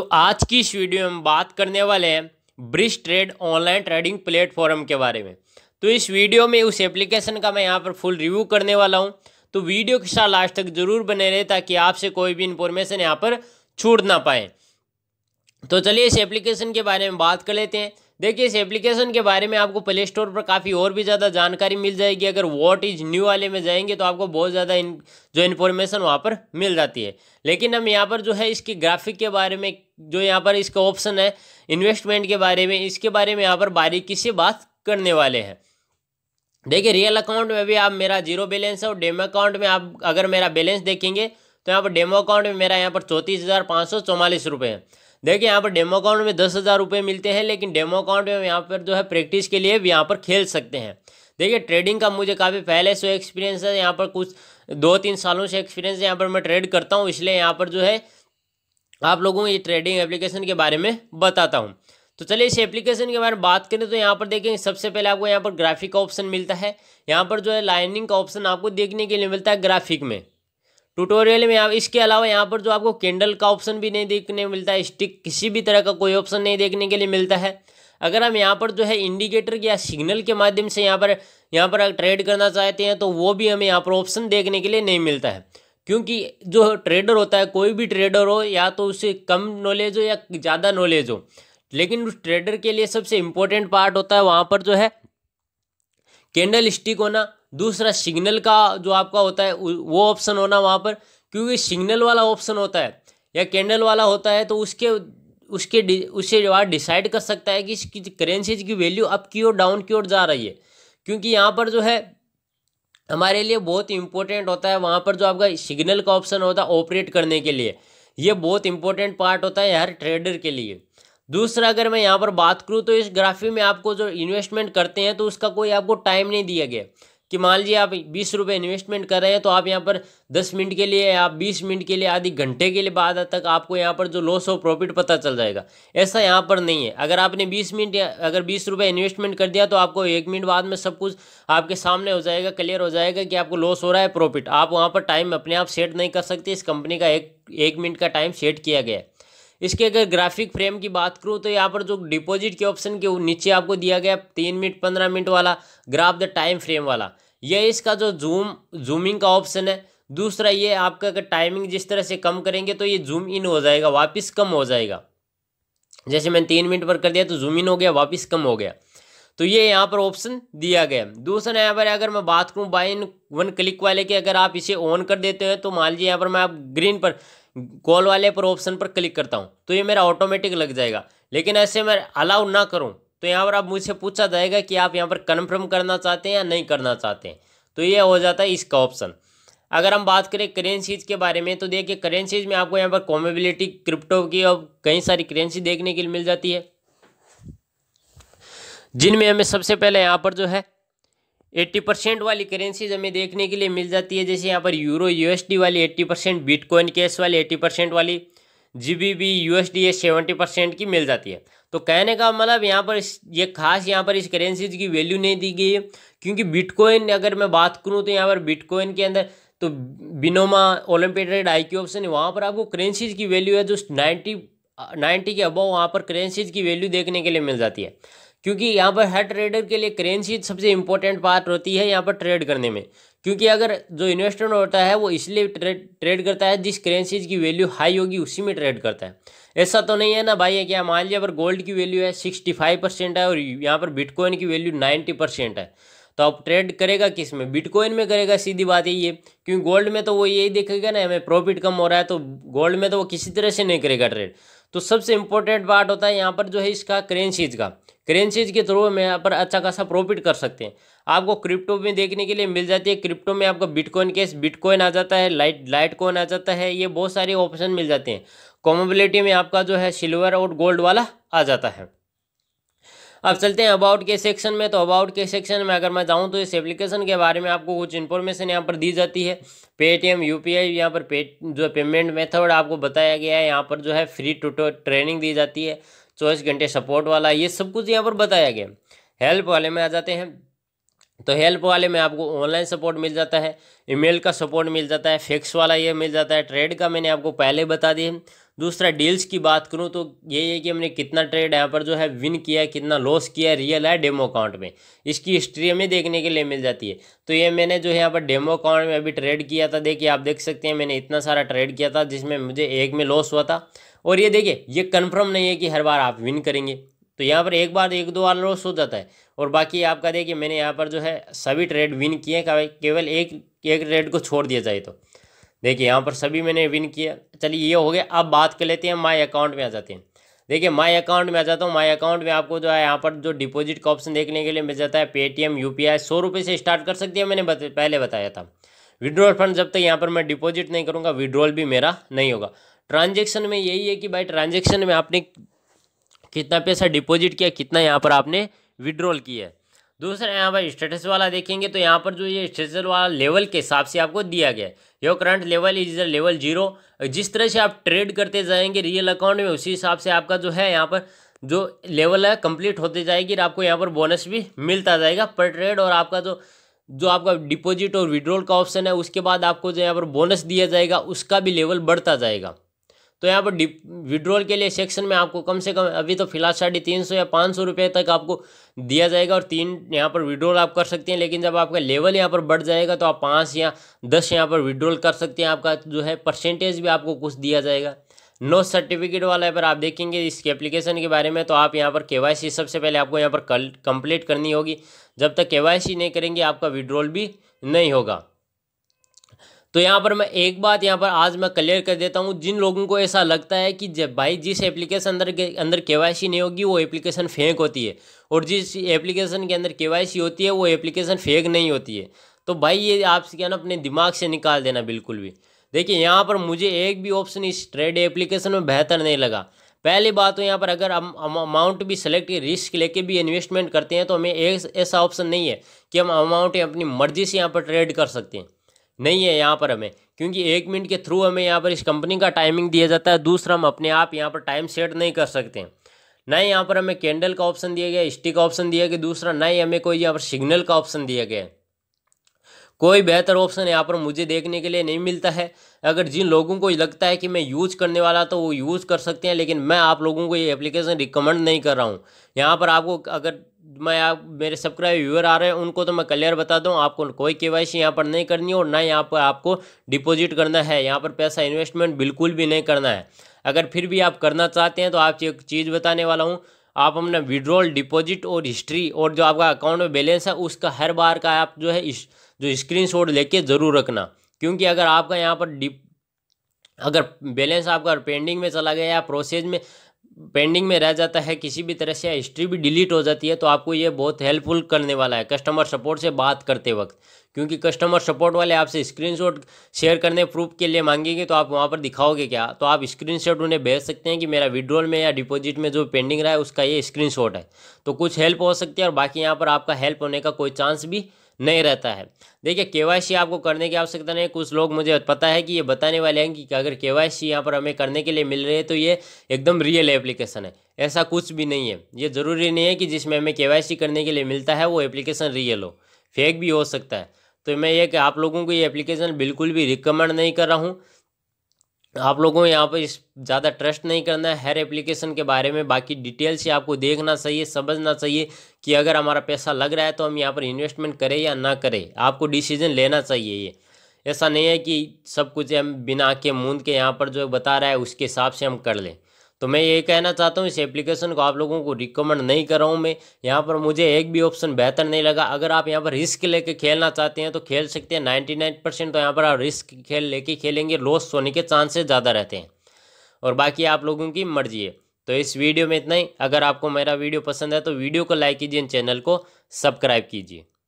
तो आज की इस वीडियो में हम बात करने वाले हैं Bridge Trade online trading platform के बारे में तो इस वीडियो में उस एप्लीकेशन का मैं यहाँ पर फुल रिव्यू करने वाला हूँ तो वीडियो के साथ लास्ट तक जरूर बने रहे ताकि आपसे कोई भी इंफॉर्मेशन यहाँ पर छूट ना पाए तो चलिए इस एप्लीकेशन के बारे में बात कर लेते हैं देखिए इस एप्लीकेशन के बारे में आपको प्ले स्टोर पर काफ़ी और भी ज़्यादा जानकारी मिल जाएगी अगर वॉट इज़ न्यू वाले में जाएंगे तो आपको बहुत ज़्यादा इन जो इन्फॉर्मेशन वहाँ पर मिल जाती है लेकिन हम यहाँ पर जो है इसकी ग्राफिक के बारे में जो यहाँ पर इसका ऑप्शन है इन्वेस्टमेंट के बारे में इसके बारे में यहाँ पर बारीकी से बात करने वाले हैं देखिए रियल अकाउंट में भी आप मेरा जीरो बैलेंस है और डेमो अकाउंट में आप अगर मेरा बैलेंस देखेंगे तो यहाँ पर डेमो अकाउंट में मेरा यहाँ पर चौंतीस हज़ार पाँच सौ चौवालीस रुपये है देखिए यहाँ पर डेमो अकाउंट में दस हज़ार रुपये मिलते हैं लेकिन डेमो अकाउंट में यहाँ पर जो है प्रैक्टिस के लिए भी यहाँ पर खेल सकते हैं देखिए ट्रेडिंग का मुझे काफ़ी पहले से एक्सपीरियंस है यहाँ पर कुछ दो तीन सालों से एक्सपीरियंस है यहाँ पर मैं ट्रेड करता हूँ इसलिए यहाँ पर जो है आप लोगों को ये ट्रेडिंग एप्लीकेशन के बारे में बताता हूँ तो चलिए इस एप्लीकेशन के बारे में बात करें तो यहाँ पर देखें सबसे पहले आपको यहाँ पर ग्राफिक का ऑप्शन मिलता है यहाँ पर जो है लाइनिंग का ऑप्शन आपको देखने के लिए मिलता है ग्राफिक में ट्यूटोरियल में आप इसके अलावा यहाँ पर जो आपको कैंडल का ऑप्शन भी नहीं देखने मिलता है स्टिक किसी भी तरह का कोई ऑप्शन नहीं देखने के लिए मिलता है अगर हम यहाँ पर जो है इंडिकेटर या सिग्नल के माध्यम से यहाँ पर यहाँ पर ट्रेड करना चाहते हैं तो वो भी हमें यहाँ पर ऑप्शन देखने के लिए नहीं मिलता है क्योंकि जो ट्रेडर होता है कोई भी ट्रेडर हो या तो उसे कम नॉलेज हो या ज़्यादा नॉलेज हो लेकिन उस ट्रेडर के लिए सबसे इम्पोर्टेंट पार्ट होता है वहाँ पर जो है कैंडल स्टिक होना दूसरा सिग्नल का जो आपका होता है वो ऑप्शन होना वहाँ पर क्योंकि सिग्नल वाला ऑप्शन होता है या कैंडल वाला होता है तो उसके उसके उससे जो डिसाइड कर सकता है कि इसकी करेंसीज की वैल्यू अप की ओर डाउन की ओर जा रही है क्योंकि यहाँ पर जो है हमारे लिए बहुत इंपॉर्टेंट होता है वहाँ पर जो आपका सिग्नल का ऑप्शन होता है ऑपरेट करने के लिए ये बहुत इंपॉर्टेंट पार्ट होता है हर ट्रेडर के लिए दूसरा अगर मैं यहाँ पर बात करूँ तो इस ग्राफी में आपको जो इन्वेस्टमेंट करते हैं तो उसका कोई आपको टाइम नहीं दिया गया कि मान लीजिए आप बीस रुपये इन्वेस्टमेंट कर रहे हैं तो आप यहाँ पर दस मिनट के लिए आप बीस मिनट के लिए आधी घंटे के लिए बाद तक आपको यहाँ पर जो लॉस और प्रॉफिट पता चल जाएगा ऐसा यहाँ पर नहीं है अगर आपने बीस मिनट अगर बीस रुपये इन्वेस्टमेंट कर दिया तो आपको एक मिनट बाद में सब कुछ आपके सामने हो जाएगा क्लियर हो जाएगा कि आपको लॉस हो रहा है प्रॉफिट आप वहाँ पर टाइम अपने आप सेट नहीं कर सकते इस कंपनी का एक एक मिनट का टाइम सेट किया गया है इसके अगर ग्राफिक फ्रेम की बात करूँ तो यहाँ पर जो डिपॉजिट के ऑप्शन के नीचे आपको दिया गया तीन मिनट पंद्रह मिनट वाला ग्राफ द टाइम फ्रेम वाला यह इसका जो जूम जूमिंग का ऑप्शन है दूसरा ये आपका अगर टाइमिंग जिस तरह से कम करेंगे तो ये जूम इन हो जाएगा वापस कम हो जाएगा जैसे मैंने तीन मिनट पर कर दिया तो जूम इन हो गया वापस कम हो गया तो ये यहाँ पर ऑप्शन दिया गया है दूसरा यहाँ पर अगर मैं बात करूँ बाई वन क्लिक वाले की अगर आप इसे ऑन कर देते हैं तो मान लीजिए यहाँ पर मैं आप ग्रीन पर कॉल वाले पर ऑप्शन पर क्लिक करता हूँ तो ये मेरा ऑटोमेटिक लग जाएगा लेकिन ऐसे मैं अलाउ ना करूँ तो यहाँ पर आप मुझसे पूछा जाएगा कि आप यहाँ पर कन्फर्म करना चाहते हैं या नहीं करना चाहते हैं तो ये हो जाता है इसका ऑप्शन अगर हम बात करें करेंसीज के बारे में तो देखिए करेंसीज में आपको यहाँ पर कॉमेबिलिटी क्रिप्टो की और कई सारी करेंसी देखने के लिए मिल जाती है जिनमें हमें सबसे पहले यहाँ पर जो है एट्टी परसेंट वाली करेंसीज हमें देखने के लिए मिल जाती है जैसे यहाँ पर यूरो यूएसडी वाली एट्टी परसेंट बिटकॉइन कैश वाली एट्टी परसेंट वाली G B B U S D ये सेवेंटी परसेंट की मिल जाती है तो कहने का मतलब यहाँ पर इस ये खास यहाँ पर इस करेंसीज की वैल्यू नहीं दी गई है क्योंकि बिटकॉइन अगर मैं बात करूँ तो यहाँ पर बिटकॉइन के अंदर तो Binomo Olympiad I Q option है वहाँ पर आपको करेंसीज की वैल्यू है जो नाइन्टी नाइन्टी के अबव वहाँ पर करेंसीज की वैल्यू देखने के लिए मिल जाती है क्योंकि यहाँ पर हर ट्रेडर के लिए करेंसी सबसे इंपॉर्टेंट पार्ट होती है यहाँ पर ट्रेड करने में क्योंकि अगर जो इन्वेस्टर होता है वो इसलिए ट्रेड ट्रेड करता है जिस करेंसीज की वैल्यू हाई होगी उसी में ट्रेड करता है ऐसा तो नहीं है ना भाई है क्या मान लिया पर गोल्ड की वैल्यू है सिक्सटी फाइव परसेंट है और यहाँ पर बिटकॉइन की वैल्यू नाइन्टी परसेंट है तो आप ट्रेड करेगा किस में बिटकॉइन में करेगा सीधी बात है ये क्योंकि गोल्ड में तो वो यही देखेगा ना हमें प्रॉफिट कम हो रहा है तो गोल्ड में तो वो किसी तरह से नहीं करेगा ट्रेड तो सबसे इंपॉर्टेंट पार्ट होता है यहाँ पर जो है इसका करेंसीज का करेंसीज के थ्रू में यहाँ पर अच्छा खासा प्रॉफिट कर सकते हैं आपको क्रिप्टो में देखने के लिए मिल जाती है क्रिप्टो में आपको बिटकॉइन केस बिटकॉइन आ जाता है लाइट लाइट कॉइन आ जाता है ये बहुत सारे ऑप्शन मिल जाते हैं कॉमोबिलिटी में आपका जो है सिल्वर और गोल्ड वाला आ जाता है अब चलते हैं अबाउट के सेक्शन में तो अबाउट के सेक्शन में अगर मैं जाऊं तो इस एप्लीकेशन के बारे में आपको कुछ इन्फॉर्मेशन यहाँ पर दी जाती है पेटीएम यू पी आई यहाँ पर पे जो पेमेंट मेथड आपको बताया गया है यहाँ पर जो है फ्री ट्यूटर ट्रेनिंग दी जाती है चौबीस घंटे सपोर्ट वाला ये सब कुछ यहाँ पर बताया गया हेल्प वाले में आ जाते हैं तो हेल्प वाले में आपको ऑनलाइन सपोर्ट मिल जाता है ईमेल का सपोर्ट मिल जाता है फिक्स वाला ये मिल जाता है ट्रेड का मैंने आपको पहले बता दिया दूसरा डील्स की बात करूँ तो ये है कि हमने कितना ट्रेड यहाँ पर जो है विन किया है कितना लॉस किया है रियल है डेमो अकाउंट में इसकी हिस्ट्री हमें देखने के लिए मिल जाती है तो ये मैंने जो है यहाँ पर डेमो अकाउंट में अभी ट्रेड किया था देखिए आप देख सकते हैं मैंने इतना सारा ट्रेड किया था जिसमें मुझे एक में लॉस हुआ था और ये देखिए ये कन्फर्म नहीं है कि हर बार आप विन करेंगे तो यहाँ पर एक बार एक दो बार लॉस हो जाता है और बाकी आपका देखिए मैंने यहाँ पर जो है सभी ट्रेड विन किए केवल एक एक ट्रेड को छोड़ दिया जाए तो देखिए यहाँ पर सभी मैंने विन किया चलिए ये हो गया अब बात कर लेते हैं माई अकाउंट में आ जाते हैं देखिए माई अकाउंट में आ जाता हूँ माई अकाउंट में आपको जो है यहाँ पर जो डिपॉजिट का ऑप्शन देखने के लिए मिल जाता है पेटीएम यू पी आई सौ रुपये से स्टार्ट कर सकती है मैंने बत, पहले बताया था विड्रॉल फंड जब तक यहाँ पर मैं डिपॉजिट नहीं करूँगा विड्रॉल भी मेरा नहीं होगा ट्रांजेक्शन में यही है कि भाई ट्रांजेक्शन में आपने कितना पैसा डिपॉजिट किया कितना यहाँ पर आपने विड्रॉल किया है दूसरा यहाँ पर स्टेटस वाला देखेंगे तो यहाँ पर जो ये स्टेटस वाला लेवल के हिसाब से आपको दिया गया your current level is level zero जिस तरह से आप ट्रेड करते जाएंगे रियल अकाउंट में उसी हिसाब से आपका जो है यहाँ पर जो लेवल है कंप्लीट होते जाएगी और आपको यहाँ पर बोनस भी मिलता जाएगा पर ट्रेड और आपका जो जो आपका डिपॉजिट और विड्रोल का ऑप्शन है उसके बाद आपको जो यहाँ पर बोनस दिया जाएगा उसका भी लेवल बढ़ता जाएगा तो यहाँ पर विड्रॉल के लिए सेक्शन में आपको कम से कम अभी तो फिलहाल साढ़े तीन सौ या पाँच सौ रुपये तक आपको दिया जाएगा और तीन यहाँ पर विड्रॉल आप कर सकते हैं लेकिन जब आपका लेवल यहाँ पर बढ़ जाएगा तो आप पाँच या दस यहाँ पर विड्रॉल कर सकते हैं आपका जो है परसेंटेज भी आपको कुछ दिया जाएगा नो सर्टिफिकेट वाला है पर आप देखेंगे इसके एप्लीकेशन के बारे में तो आप यहाँ पर के सबसे पहले आपको यहाँ पर कंप्लीट करनी होगी जब तक के नहीं करेंगे आपका विड्रॉल भी नहीं होगा तो यहाँ पर मैं एक बात यहाँ पर आज मैं क्लियर कर देता हूँ जिन लोगों को ऐसा लगता है कि जब भाई जिस एप्लीकेशन अंदर के अंदर के नहीं होगी वो एप्लीकेशन फेंक होती है और जिस एप्लीकेशन के अंदर के होती है वो एप्लीकेशन फेंक नहीं होती है तो भाई ये आपसे क्या ना अपने दिमाग से निकाल देना बिल्कुल भी देखिए यहाँ पर मुझे एक भी ऑप्शन इस ट्रेड एप्लीकेशन में बेहतर नहीं लगा पहली बात तो यहाँ पर अगर हम अमाउंट भी सेलेक्ट रिस्क लेके भी इन्वेस्टमेंट करते हैं तो हमें एक ऐसा ऑप्शन नहीं है कि हम अमाउंट अपनी मर्जी से यहाँ पर ट्रेड कर सकते हैं नहीं है यहाँ पर हमें क्योंकि एक मिनट के थ्रू हमें यहाँ पर इस कंपनी का टाइमिंग दिया जाता है दूसरा हम अपने आप यहाँ पर टाइम सेट नहीं कर सकते हैं ना ही यहाँ पर हमें कैंडल का ऑप्शन दिया गया स्टिक का ऑप्शन दिया गया दूसरा ना ही हमें कोई यहाँ पर सिग्नल का ऑप्शन दिया गया कोई बेहतर ऑप्शन यहाँ पर मुझे देखने के लिए नहीं मिलता है अगर जिन लोगों को लगता है कि मैं यूज़ करने वाला तो वो यूज़ कर सकते हैं लेकिन मैं आप लोगों को ये एप्लीकेशन रिकमेंड नहीं कर रहा हूँ यहाँ पर आपको अगर मैं आप मेरे सब्सक्राइब व्यूअर आ रहे हैं उनको तो मैं क्लियर बता दूं आपको कोई के वाई सी यहाँ पर नहीं करनी और ना यहाँ पर आपको डिपॉजिट करना है यहाँ पर पैसा इन्वेस्टमेंट बिल्कुल भी नहीं करना है अगर फिर भी आप करना चाहते हैं तो आप एक चीज़ बताने वाला हूँ आप अपना विड्रॉल डिपॉजिट और हिस्ट्री और जो आपका अकाउंट में बैलेंस है उसका हर बार का आप जो है इस, जो स्क्रीनशॉट लेके ज़रूर रखना क्योंकि अगर आपका यहाँ पर डिप अगर बैलेंस आपका पेंडिंग में चला गया या प्रोसेस में पेंडिंग में रह जाता है किसी भी तरह से हिस्ट्री भी डिलीट हो जाती है तो आपको ये बहुत हेल्पफुल करने वाला है कस्टमर सपोर्ट से बात करते वक्त क्योंकि कस्टमर सपोर्ट वाले आपसे स्क्रीनशॉट शेयर करने प्रूफ के लिए मांगेंगे तो आप वहाँ पर दिखाओगे क्या तो आप स्क्रीनशॉट उन्हें भेज सकते हैं कि मेरा विड्रॉल में या डिपॉजिट में जो पेंडिंग रहा है उसका ये स्क्रीनशॉट है तो कुछ हेल्प हो सकती है और बाकी यहाँ पर आपका हेल्प होने का कोई चांस भी नहीं रहता है देखिए के आपको करने की आवश्यकता नहीं कुछ लोग मुझे पता है कि ये बताने वाले हैं कि अगर के वाई यहाँ पर हमें करने के लिए मिल रही है तो ये एकदम रियल एप्लीकेशन है ऐसा कुछ भी नहीं है ये ज़रूरी नहीं है कि जिसमें हमें के करने के लिए मिलता है वो एप्लीकेशन रियल हो फेक भी हो सकता है तो मैं ये कि आप लोगों को ये एप्लीकेशन बिल्कुल भी रिकमेंड नहीं कर रहा हूँ आप लोगों को यहाँ पर इस ज़्यादा ट्रस्ट नहीं करना है हर एप्लीकेशन के बारे में बाकी डिटेल से आपको देखना चाहिए समझना चाहिए कि अगर हमारा पैसा लग रहा है तो हम यहाँ पर इन्वेस्टमेंट करें या ना करें आपको डिसीजन लेना चाहिए ये ऐसा नहीं है कि सब कुछ हम बिना के मूंद के यहाँ पर जो बता रहा है उसके हिसाब से हम कर लें तो मैं ये कहना चाहता हूँ इस एप्लीकेशन को आप लोगों को रिकमेंड नहीं कर रहा हूँ मैं यहाँ पर मुझे एक भी ऑप्शन बेहतर नहीं लगा अगर आप यहाँ पर रिस्क लेके खेलना चाहते हैं तो खेल सकते हैं नाइन्टी नाइन परसेंट तो यहाँ पर आप रिस्क खेल लेके खेलेंगे लॉस होने के चांसेस ज़्यादा रहते हैं और बाकी आप लोगों की मर्जी है तो इस वीडियो में इतना ही अगर आपको मेरा वीडियो पसंद है तो वीडियो को लाइक कीजिए चैनल को सब्सक्राइब कीजिए